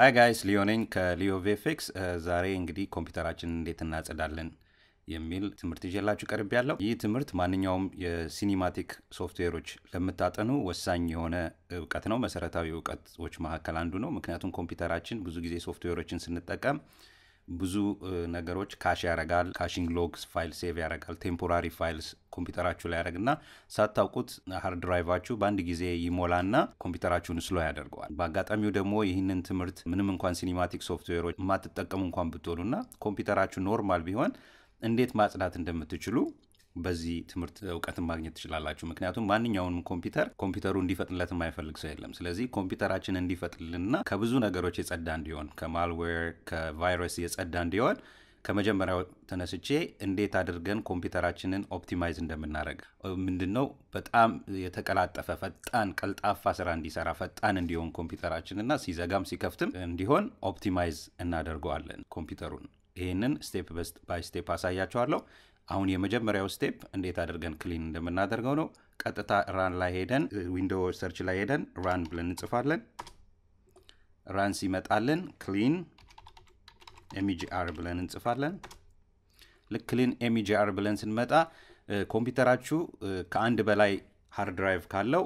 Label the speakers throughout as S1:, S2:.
S1: ሀይ ጋይስ ሊዮ ነኝ ከሊዮ ቬፌክስ። uh, ዛሬ እንግዲህ ኮምፒውተራችን እንዴት እናጸዳለን የሚል ትምህርት ይዤላችሁ ቀርብ ያለው ይህ ትምህርት ማንኛውም የሲኒማቲክ ሶፍትዌሮች ለምታጠኑ ወሳኝ የሆነ እውቀት ነው። መሰረታዊ እውቀቶች መካከል አንዱ ነው። ምክንያቱም ኮምፒውተራችን ብዙ ጊዜ ሶፍትዌሮችን ስንጠቀም ብዙ ነገሮች ካሽ ያረጋል። ካሽንግ ሎግስ ፋይል ሴቭ ያረጋል። ቴምፖራሪ ፋይልስ ኮምፒውተራችሁ ላይ ያደረግና ሳታውቁት ሀርድ ድራይቫችሁ በአንድ ጊዜ ይሞላና ኮምፒውተራችሁን ስሎ ያደርገዋል። በአጋጣሚው ደግሞ ይህንን ትምህርት ምንም እንኳን ሲኒማቲክ ሶፍትዌሮች የማትጠቀሙ እንኳን ብትሆኑና ኮምፒውተራችሁ ኖርማል ቢሆን እንዴት ማጽዳት እንደምትችሉ በዚህ ትምህርት እውቀትን ማግኘት ትችላላችሁ። ምክንያቱም ማንኛውንም ኮምፒውተር ኮምፒውተሩ እንዲፈጥንለት የማይፈልግ ሰው የለም። ስለዚህ ኮምፒውተራችን እንዲፈጥንልና ከብዙ ነገሮች የጸዳ እንዲሆን ከማልዌር ከቫይረስ የጸዳ እንዲሆን ከመጀመሪያው ተነስቼ እንዴት አድርገን ኮምፒውተራችንን ኦፕቲማይዝ እንደምናደረግ ምንድነው በጣም የተቀላጠፈ ፈጣን ቀልጣፋ ስራ እንዲሰራ ፈጣን እንዲሆን ኮምፒውተራችንና ሲዘጋም ሲከፍትም እንዲሆን ኦፕቲማይዝ እናደርገዋለን ኮምፒውተሩን። ይህንን ስቴፕ ባይ ስቴፕ አሳያቸዋለሁ። አሁን የመጀመሪያው ስቴፕ እንዴት አድርገን ክሊን እንደምናደርገው ነው። ቀጥታ ራን ላይ ሄደን ዊንዶ ሰርች ላይ ሄደን ራን ብለን እንጽፋለን። ራን ሲመጣልን ክሊን ኤምጂአር ብለን እንጽፋለን። ልክ ክሊን ኤምጂአር ብለን ስንመጣ ኮምፒውተራችሁ ከአንድ በላይ ሃርድ ድራይቭ ካለው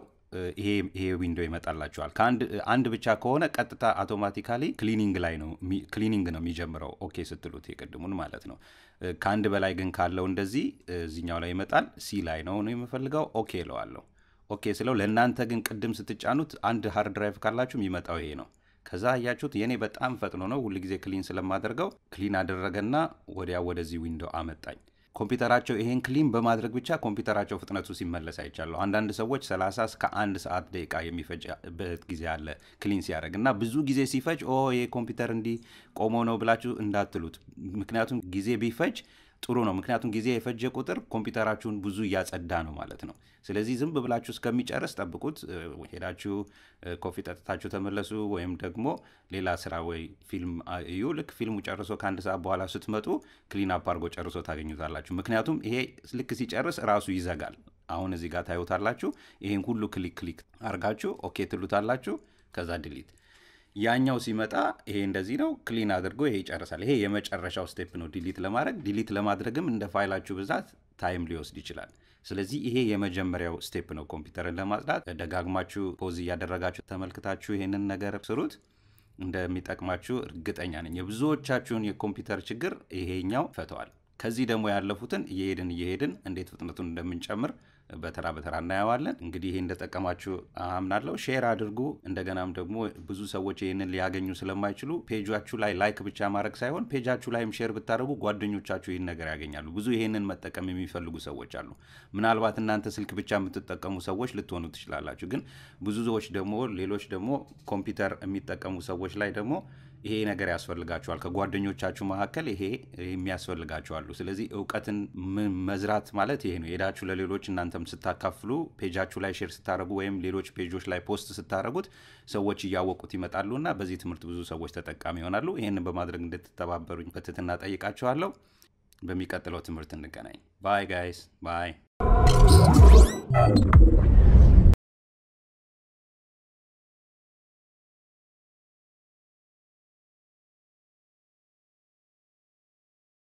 S1: ይሄ ይሄ ዊንዶ ይመጣላቸዋል። አንድ ብቻ ከሆነ ቀጥታ አውቶማቲካሊ ክሊኒንግ ላይ ነው ክሊኒንግ ነው የሚጀምረው። ኦኬ ስትሉት የቅድሙን ማለት ነው። ከአንድ በላይ ግን ካለው እንደዚህ እዚኛው ላይ ይመጣል። ሲ ላይ ነው ነው የምፈልገው። ኦኬ እለዋለሁ። ኦኬ ስለው ለእናንተ ግን ቅድም ስትጫኑት አንድ ሀርድ ድራይቭ ካላችሁ የሚመጣው ይሄ ነው። ከዛ አያችሁት የእኔ በጣም ፈጥኖ ነው ሁልጊዜ ክሊን ስለማደርገው ክሊን አደረገና ወዲያ ወደዚህ ዊንዶ አመጣኝ። ኮምፒውተራቸው ይሄን ክሊን በማድረግ ብቻ ኮምፒውተራቸው ፍጥነቱ ሲመለስ አይቻለሁ። አንዳንድ ሰዎች 30 እስከ አንድ ሰዓት ደቂቃ የሚፈጭበት ጊዜ አለ ክሊን ሲያደርግ እና ብዙ ጊዜ ሲፈጅ ኦ ይሄ ኮምፒውተር እንዲህ ቆሞ ነው ብላችሁ እንዳትሉት። ምክንያቱም ጊዜ ቢፈጅ ጥሩ ነው። ምክንያቱም ጊዜ የፈጀ ቁጥር ኮምፒውተራችሁን ብዙ እያጸዳ ነው ማለት ነው። ስለዚህ ዝም ብላችሁ እስከሚጨርስ ጠብቁት። ሄዳችሁ ኮፊ ጠጥታችሁ ተመለሱ፣ ወይም ደግሞ ሌላ ስራ ወይ ፊልም እዩ። ልክ ፊልሙ ጨርሶ ከአንድ ሰዓት በኋላ ስትመጡ ክሊን አፕ አድርጎ ጨርሶ ታገኙታላችሁ። ምክንያቱም ይሄ ልክ ሲጨርስ ራሱ ይዘጋል። አሁን እዚህ ጋር ታዩታላችሁ። ይህን ሁሉ ክሊክ ክሊክ አርጋችሁ ኦኬ ትሉታላችሁ። ከዛ ድሊት ያኛው ሲመጣ ይሄ እንደዚህ ነው፣ ክሊን አድርጎ ይሄ ይጨርሳል። ይሄ የመጨረሻው ስቴፕ ነው ዲሊት ለማድረግ። ዲሊት ለማድረግም እንደ ፋይላችሁ ብዛት ታይም ሊወስድ ይችላል። ስለዚህ ይሄ የመጀመሪያው ስቴፕ ነው ኮምፒውተርን ለማጽዳት። ደጋግማችሁ ፖዝ እያደረጋችሁ ተመልክታችሁ ይሄንን ነገር ስሩት። እንደሚጠቅማችሁ እርግጠኛ ነኝ። የብዙዎቻችሁን የኮምፒውተር ችግር ይሄኛው ፈተዋል። ከዚህ ደግሞ ያለፉትን እየሄድን እየሄድን እንዴት ፍጥነቱን እንደምንጨምር በተራ በተራ እናየዋለን። እንግዲህ ይሄ እንደጠቀማችሁ አምናለሁ። ሼር አድርጉ። እንደገናም ደግሞ ብዙ ሰዎች ይህንን ሊያገኙ ስለማይችሉ ፔጃችሁ ላይ ላይክ ብቻ ማድረግ ሳይሆን ፔጃችሁ ላይም ሼር ብታደርጉ ጓደኞቻችሁ ይህን ነገር ያገኛሉ። ብዙ ይህንን መጠቀም የሚፈልጉ ሰዎች አሉ። ምናልባት እናንተ ስልክ ብቻ የምትጠቀሙ ሰዎች ልትሆኑ ትችላላችሁ። ግን ብዙ ሰዎች ደግሞ ሌሎች ደግሞ ኮምፒውተር የሚጠቀሙ ሰዎች ላይ ደግሞ ይሄ ነገር ያስፈልጋቸዋል። ከጓደኞቻችሁ መካከል ይሄ የሚያስፈልጋችኋሉ። ስለዚህ እውቀትን መዝራት ማለት ይሄ ነው። ሄዳችሁ ለሌሎች እናንተ እናንተም ስታካፍሉ ፔጃችሁ ላይ ሼር ስታደረጉ ወይም ሌሎች ፔጆች ላይ ፖስት ስታደረጉት ሰዎች እያወቁት ይመጣሉ እና በዚህ ትምህርት ብዙ ሰዎች ተጠቃሚ ይሆናሉ። ይህንን በማድረግ እንድትተባበሩኝ በትትና ጠይቃችኋለሁ። በሚቀጥለው ትምህርት እንገናኝ። ባይ ጋይስ ባይ